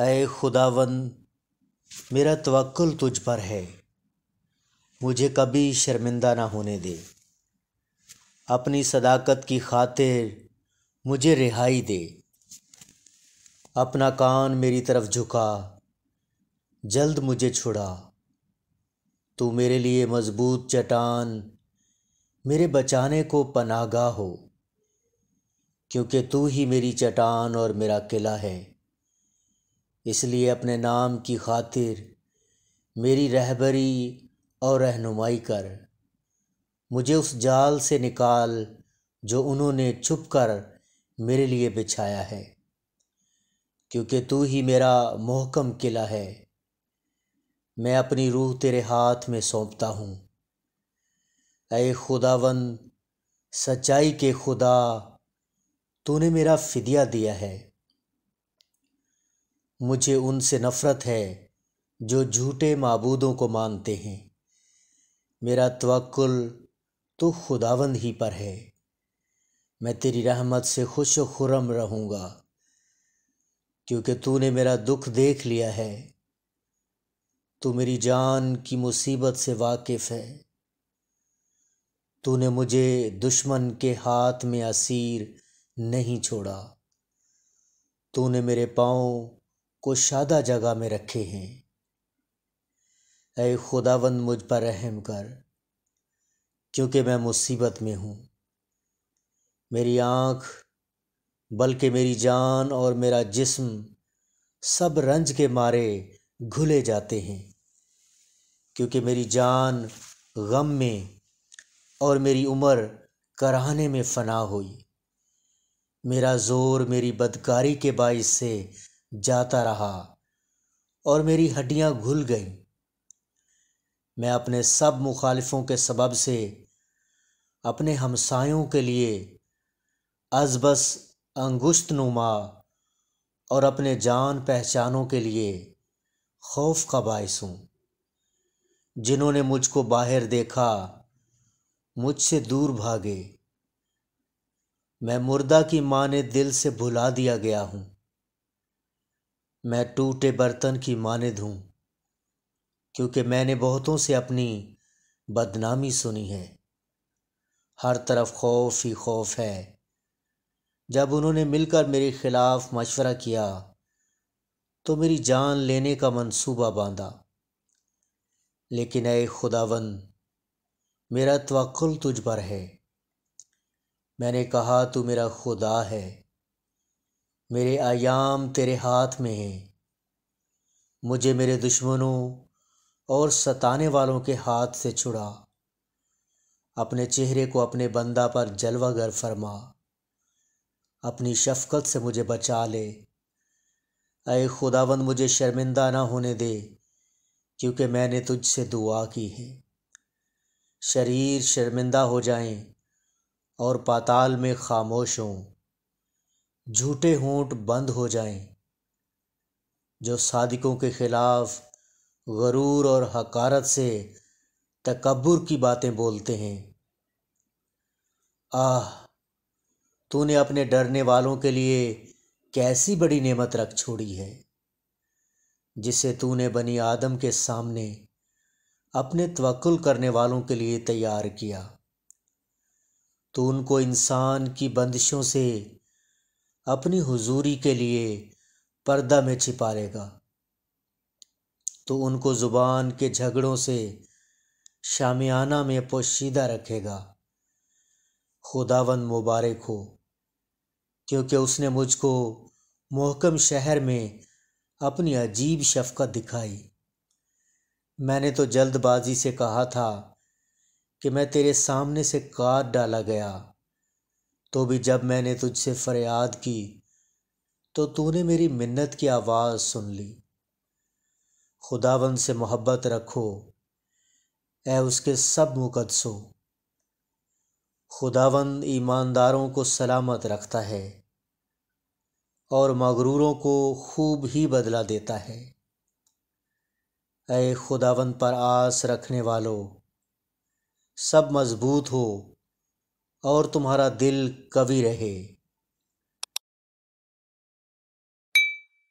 अय खुदावन मेरा तवक्ल तुझ पर है मुझे कभी शर्मिंदा ना होने दे अपनी सदाकत की खातिर मुझे रिहाई दे अपना कान मेरी तरफ झुका जल्द मुझे छुड़ा तू मेरे लिए मजबूत चटान मेरे बचाने को पनागा हो क्योंकि तू ही मेरी चटान और मेरा किला है इसलिए अपने नाम की खातिर मेरी रहबरी और रहनुमाई कर मुझे उस जाल से निकाल जो उन्होंने छुप कर मेरे लिए बिछाया है क्योंकि तू ही मेरा मोहकम किला है मैं अपनी रूह तेरे हाथ में सौंपता हूँ अय खुदावन सच्चाई के खुदा तूने मेरा फिदिया दिया है मुझे उनसे नफ़रत है जो झूठे मबूदों को मानते हैं मेरा तवक्ल तो खुदावंद ही पर है मैं तेरी रहमत से खुश खुरम रहूँगा क्योंकि तूने मेरा दुख देख लिया है तू मेरी जान की मुसीबत से वाकिफ़ है तूने मुझे दुश्मन के हाथ में असीर नहीं छोड़ा तूने मेरे पाँव को शादा जगह में रखे हैं अरे खुदावंद मुझ पर रहम कर क्योंकि मैं मुसीबत में हूँ मेरी आँख बल्कि मेरी जान और मेरा जिस्म सब रंज के मारे घुले जाते हैं क्योंकि मेरी जान गम में और मेरी उम्र कराहने में फना हुई मेरा ज़ोर मेरी बदकारी के बाइस से जाता रहा और मेरी हड्डियां घुल गईं मैं अपने सब मुखालिफों के सबब से अपने हमसायों के लिए अजबस अंगुश्त नुमा और अपने जान पहचानों के लिए खौफ का बायस हूँ जिन्होंने मुझको बाहर देखा मुझसे दूर भागे मैं मुर्दा की माँ ने दिल से भुला दिया गया हूँ मैं टूटे बर्तन की मानद हूँ क्योंकि मैंने बहुतों से अपनी बदनामी सुनी है हर तरफ खौफ ही खौफ है जब उन्होंने मिलकर मेरे ख़िलाफ़ मशवरा किया तो मेरी जान लेने का मंसूबा बांधा लेकिन अय खुदावन मेरा तवक्ल तुझ पर है मैंने कहा तू मेरा खुदा है मेरे आयाम तेरे हाथ में हैं मुझे मेरे दुश्मनों और सताने वालों के हाथ से छुड़ा अपने चेहरे को अपने बंदा पर जलवागर फरमा अपनी शफकत से मुझे बचा ले अय खुदावंद मुझे शर्मिंदा ना होने दे क्योंकि मैंने तुझसे दुआ की है शरीर शर्मिंदा हो जाएं और पाताल में खामोश हों झूठे होंठ बंद हो जाएं जो सादिकों के ख़िलाफ़ गरूर और हकारत से तकबर की बातें बोलते हैं आह तूने अपने डरने वालों के लिए कैसी बड़ी नेमत रख छोड़ी है जिसे तूने बनी आदम के सामने अपने तवक्ल करने वालों के लिए तैयार किया तो उनको इंसान की बंदिशों से अपनी हुजूरी के लिए पर्दा में छिपा लेगा तो उनको ज़ुबान के झगड़ों से शामियाना में पोशीदा रखेगा खुदावंद मुबारक हो क्योंकि उसने मुझको मोहकम शहर में अपनी अजीब शफकत दिखाई मैंने तो जल्दबाजी से कहा था कि मैं तेरे सामने से कार डाला गया तो भी जब मैंने तुझसे फरियाद की तो तूने मेरी मिन्नत की आवाज़ सुन ली खुदावन से मोहब्बत रखो ए उसके सब मुकदसों खुदावन ईमानदारों को सलामत रखता है और मगरूरों को खूब ही बदला देता है ऐ खुदावन पर आस रखने वालों सब मजबूत हो और तुम्हारा दिल कवि रहे